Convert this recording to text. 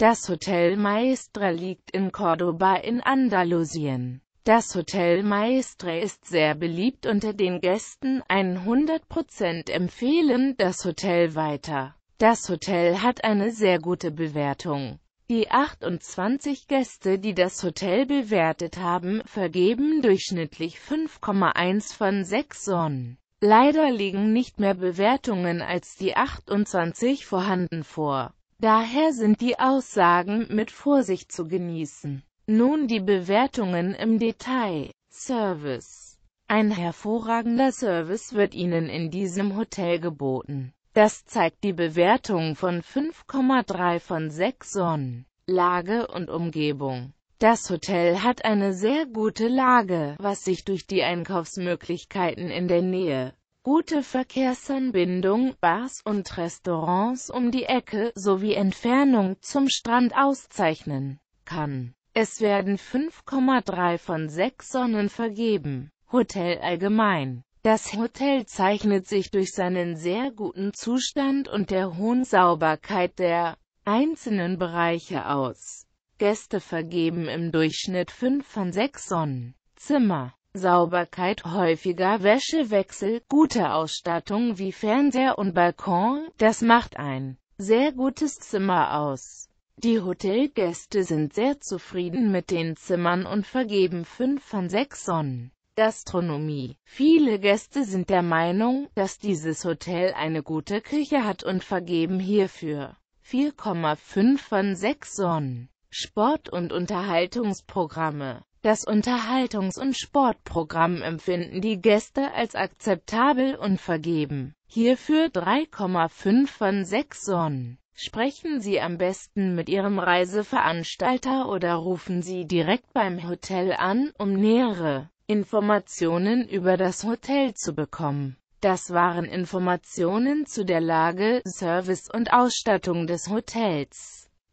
Das Hotel Maestre liegt in Cordoba in Andalusien. Das Hotel Maestre ist sehr beliebt unter den Gästen, 100% empfehlen das Hotel weiter. Das Hotel hat eine sehr gute Bewertung. Die 28 Gäste, die das Hotel bewertet haben, vergeben durchschnittlich 5,1 von 6 Sonnen. Leider liegen nicht mehr Bewertungen als die 28 vorhanden vor. Daher sind die Aussagen mit Vorsicht zu genießen. Nun die Bewertungen im Detail. Service. Ein hervorragender Service wird Ihnen in diesem Hotel geboten. Das zeigt die Bewertung von 5,3 von 6 Sonnen. Lage und Umgebung. Das Hotel hat eine sehr gute Lage, was sich durch die Einkaufsmöglichkeiten in der Nähe Gute Verkehrsanbindung, Bars und Restaurants um die Ecke sowie Entfernung zum Strand auszeichnen kann. Es werden 5,3 von 6 Sonnen vergeben. Hotel allgemein. Das Hotel zeichnet sich durch seinen sehr guten Zustand und der hohen Sauberkeit der einzelnen Bereiche aus. Gäste vergeben im Durchschnitt 5 von 6 Sonnen. Zimmer Sauberkeit, häufiger Wäschewechsel, gute Ausstattung wie Fernseher und Balkon, das macht ein sehr gutes Zimmer aus. Die Hotelgäste sind sehr zufrieden mit den Zimmern und vergeben 5 von 6 Sonnen. Gastronomie. Viele Gäste sind der Meinung, dass dieses Hotel eine gute Küche hat und vergeben hierfür 4,5 von 6 Sonnen. Sport- und Unterhaltungsprogramme das Unterhaltungs- und Sportprogramm empfinden die Gäste als akzeptabel und vergeben hierfür 3,5 von 6 Sonnen. Sprechen Sie am besten mit Ihrem Reiseveranstalter oder rufen Sie direkt beim Hotel an, um nähere Informationen über das Hotel zu bekommen. Das waren Informationen zu der Lage, Service und Ausstattung des Hotels.